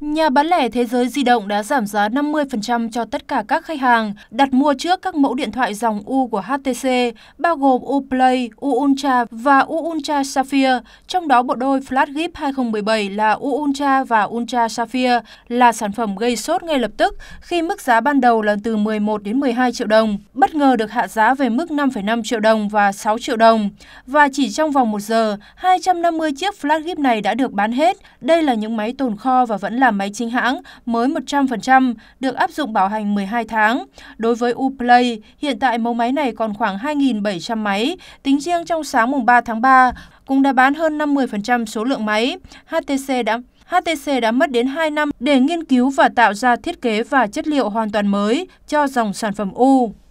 Nhà bán lẻ thế giới di động đã giảm giá 50% cho tất cả các khách hàng đặt mua trước các mẫu điện thoại dòng U của HTC, bao gồm U Play, U Ultra và U Ultra Sapphire, trong đó bộ đôi flagship 2017 là U Ultra và Ultra Sapphire là sản phẩm gây sốt ngay lập tức khi mức giá ban đầu là từ 11 đến 12 triệu đồng, bất ngờ được hạ giá về mức 5,5 triệu đồng và 6 triệu đồng. Và chỉ trong vòng một giờ, 250 chiếc flagship này đã được bán hết. Đây là những máy tồn kho và vẫn là là máy chính hãng mới 100%, được áp dụng bảo hành 12 tháng. Đối với Uplay, hiện tại mẫu máy này còn khoảng 2.700 máy, tính riêng trong sáng mùng 3 tháng 3 cũng đã bán hơn 50% số lượng máy. HTC đã HTC đã mất đến 2 năm để nghiên cứu và tạo ra thiết kế và chất liệu hoàn toàn mới cho dòng sản phẩm U.